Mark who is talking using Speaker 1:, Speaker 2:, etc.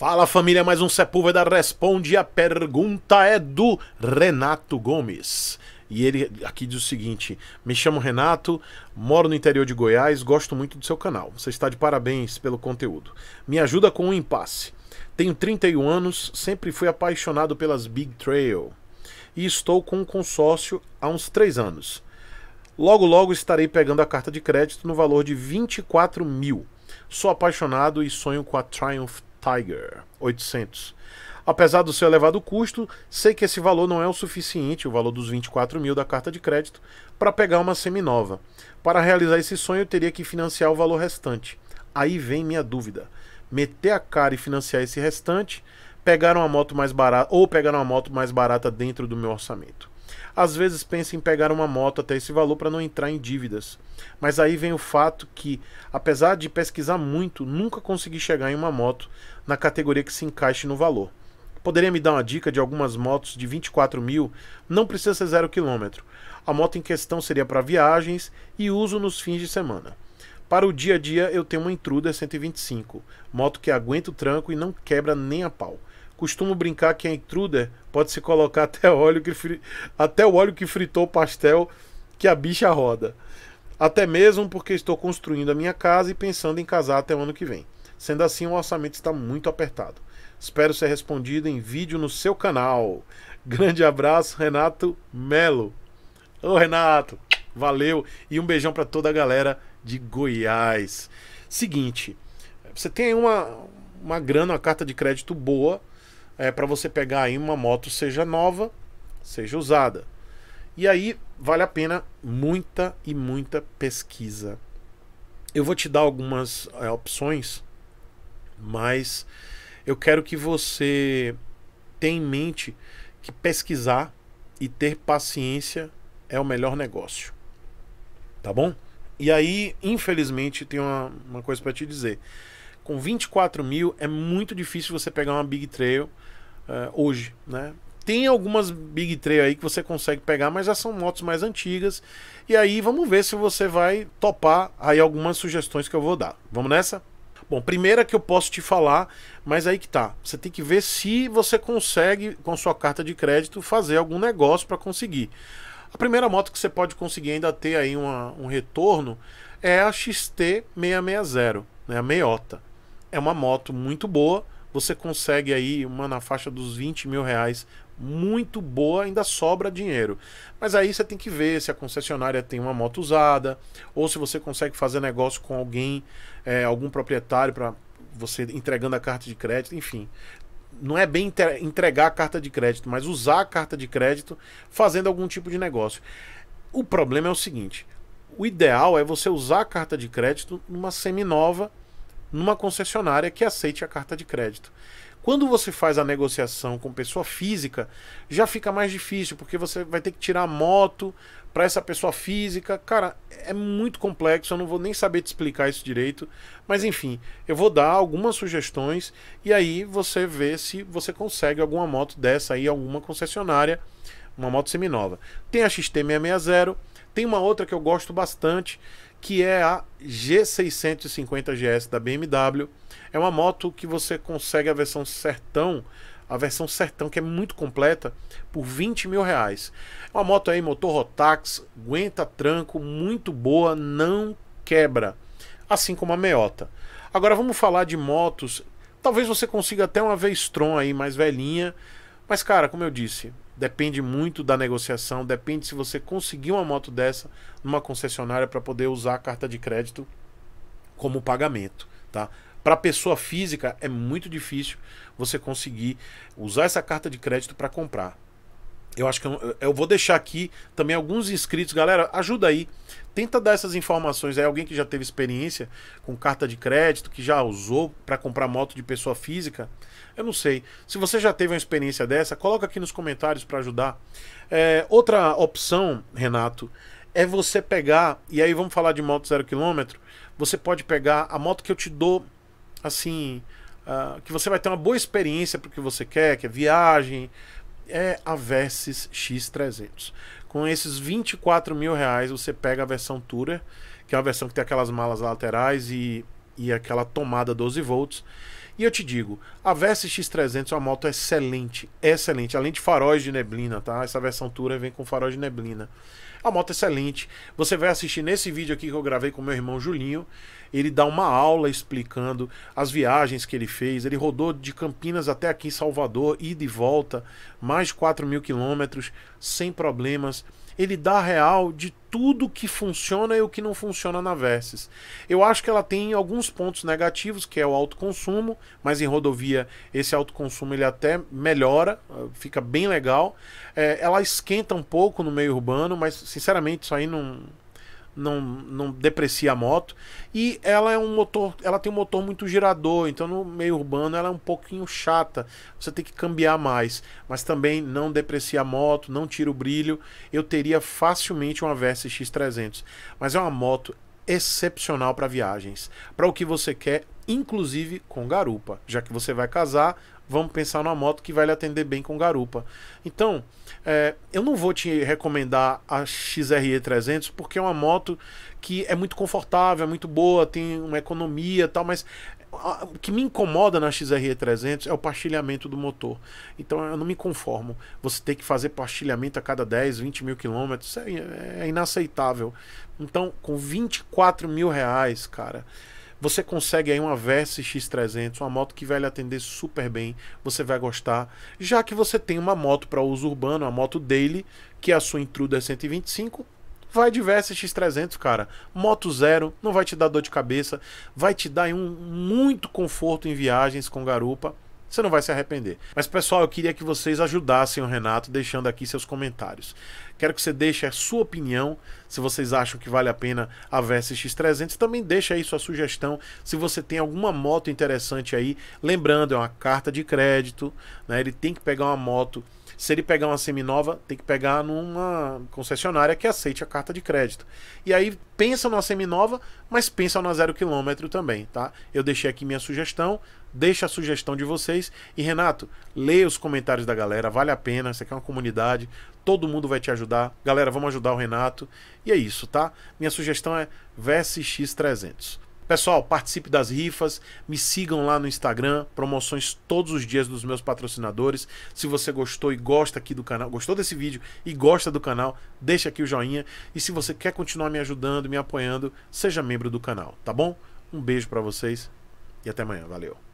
Speaker 1: Fala família, mais um Sepúlveda responde. A pergunta é do Renato Gomes. E ele aqui diz o seguinte: Me chamo Renato, moro no interior de Goiás, gosto muito do seu canal. Você está de parabéns pelo conteúdo. Me ajuda com um impasse. Tenho 31 anos, sempre fui apaixonado pelas Big Trail e estou com um consórcio há uns 3 anos. Logo, logo estarei pegando a carta de crédito no valor de 24 mil. Sou apaixonado e sonho com a Triumph Tiger 800. Apesar do seu elevado custo, sei que esse valor não é o suficiente, o valor dos 24 mil da carta de crédito, para pegar uma seminova. Para realizar esse sonho, eu teria que financiar o valor restante. Aí vem minha dúvida. Meter a cara e financiar esse restante, pegar uma moto mais barata ou pegar uma moto mais barata dentro do meu orçamento. Às vezes pensa em pegar uma moto até esse valor para não entrar em dívidas. Mas aí vem o fato que, apesar de pesquisar muito, nunca consegui chegar em uma moto na categoria que se encaixe no valor. Poderia me dar uma dica de algumas motos de 24 mil? Não precisa ser zero quilômetro. A moto em questão seria para viagens e uso nos fins de semana. Para o dia a dia, eu tenho uma Intruder 125, moto que aguenta o tranco e não quebra nem a pau. Costumo brincar que a intruder pode se colocar até óleo que fri... até o óleo que fritou o pastel que a bicha roda. Até mesmo porque estou construindo a minha casa e pensando em casar até o ano que vem. Sendo assim, o orçamento está muito apertado. Espero ser respondido em vídeo no seu canal. Grande abraço, Renato Melo. Ô Renato, valeu e um beijão para toda a galera de Goiás. Seguinte, você tem uma uma grana, uma carta de crédito boa, é, para você pegar aí uma moto, seja nova, seja usada. E aí vale a pena muita e muita pesquisa. Eu vou te dar algumas é, opções, mas eu quero que você tenha em mente que pesquisar e ter paciência é o melhor negócio. Tá bom? E aí, infelizmente, tem uma, uma coisa para te dizer. Com 24 mil é muito difícil você pegar uma Big Trail uh, hoje, né? Tem algumas Big 3 aí que você consegue pegar, mas já são motos mais antigas. E aí vamos ver se você vai topar aí algumas sugestões que eu vou dar. Vamos nessa? Bom, primeira que eu posso te falar, mas aí que tá. Você tem que ver se você consegue, com sua carta de crédito, fazer algum negócio para conseguir. A primeira moto que você pode conseguir ainda ter aí uma, um retorno é a XT660, né, a Meiota. É uma moto muito boa, você consegue aí uma na faixa dos 20 mil reais muito boa, ainda sobra dinheiro. Mas aí você tem que ver se a concessionária tem uma moto usada, ou se você consegue fazer negócio com alguém, é, algum proprietário, para você entregando a carta de crédito, enfim. Não é bem entregar a carta de crédito, mas usar a carta de crédito fazendo algum tipo de negócio. O problema é o seguinte: o ideal é você usar a carta de crédito numa seminova numa concessionária que aceite a carta de crédito. Quando você faz a negociação com pessoa física, já fica mais difícil, porque você vai ter que tirar a moto para essa pessoa física. Cara, é muito complexo, eu não vou nem saber te explicar isso direito, mas enfim, eu vou dar algumas sugestões e aí você vê se você consegue alguma moto dessa aí, alguma concessionária, uma moto seminova. Tem a XT660, tem uma outra que eu gosto bastante, que é a G650GS da BMW. É uma moto que você consegue a versão sertão, a versão sertão que é muito completa, por 20 mil reais. É uma moto aí, motor Rotax, aguenta tranco, muito boa, não quebra, assim como a Meota. Agora vamos falar de motos. Talvez você consiga até uma Vestron aí mais velhinha, mas cara, como eu disse, depende muito da negociação, depende se você conseguir uma moto dessa numa concessionária para poder usar a carta de crédito como pagamento, tá? Para pessoa física é muito difícil você conseguir usar essa carta de crédito para comprar. Eu acho que eu, eu, vou deixar aqui também alguns inscritos. Galera, ajuda aí. Tenta dar essas informações aí. Alguém que já teve experiência com carta de crédito, que já usou para comprar moto de pessoa física. Eu não sei. Se você já teve uma experiência dessa, coloca aqui nos comentários para ajudar. É, outra opção, Renato, é você pegar. E aí vamos falar de moto zero quilômetro. Você pode pegar a moto que eu te dou, assim, uh, que você vai ter uma boa experiência para o que você quer, que é viagem é a Versys X300. Com esses 24 mil reais, você pega a versão Tourer, que é a versão que tem aquelas malas laterais e e aquela tomada 12 volts. E eu te digo, a Versa X300 é uma moto excelente, excelente, além de faróis de neblina, tá? Essa versão Tura vem com faróis de neblina. É uma moto excelente. Você vai assistir nesse vídeo aqui que eu gravei com meu irmão Julinho. Ele dá uma aula explicando as viagens que ele fez. Ele rodou de Campinas até aqui em Salvador, ida e volta, mais de 4 mil quilômetros, sem problemas ele dá real de tudo que funciona e o que não funciona na Versys. Eu acho que ela tem alguns pontos negativos, que é o alto consumo, mas em rodovia esse alto consumo ele até melhora, fica bem legal. É, ela esquenta um pouco no meio urbano, mas sinceramente isso aí não não, não deprecia a moto. E ela é um motor, ela tem um motor muito girador, então no meio urbano ela é um pouquinho chata. Você tem que cambiar mais, mas também não deprecia a moto, não tira o brilho. Eu teria facilmente uma Versa X300, mas é uma moto excepcional para viagens, para o que você quer, inclusive com garupa, já que você vai casar vamos pensar numa moto que vai lhe atender bem com garupa. Então, é, eu não vou te recomendar a XRE 300 porque é uma moto que é muito confortável, é muito boa, tem uma economia tal, mas o que me incomoda na XRE 300 é o partilhamento do motor. Então eu não me conformo. Você tem que fazer partilhamento a cada 10, 20 mil quilômetros, é, é inaceitável. Então, com 24 mil reais, cara, você consegue aí uma Versa X300, uma moto que vai lhe atender super bem, você vai gostar, já que você tem uma moto para uso urbano, a moto daily, que é a sua Intruder 125, vai de Versa X300, cara. Moto zero, não vai te dar dor de cabeça, vai te dar um muito conforto em viagens com garupa. Você não vai se arrepender. Mas, pessoal, eu queria que vocês ajudassem o Renato deixando aqui seus comentários. Quero que você deixe a sua opinião, se vocês acham que vale a pena a Versa X300. Também deixa aí sua sugestão, se você tem alguma moto interessante aí. Lembrando, é uma carta de crédito, né? Ele tem que pegar uma moto se ele pegar uma seminova, tem que pegar numa concessionária que aceite a carta de crédito. E aí pensa numa seminova, mas pensa na zero quilômetro também, tá? Eu deixei aqui minha sugestão, deixa a sugestão de vocês. E Renato, leia os comentários da galera, vale a pena, você quer é uma comunidade, todo mundo vai te ajudar. Galera, vamos ajudar o Renato. E é isso, tá? Minha sugestão é VSX300. Pessoal, participe das rifas, me sigam lá no Instagram, promoções todos os dias dos meus patrocinadores. Se você gostou e gosta aqui do canal, gostou desse vídeo e gosta do canal, deixa aqui o joinha. E se você quer continuar me ajudando, me apoiando, seja membro do canal, tá bom? Um beijo para vocês e até amanhã. Valeu.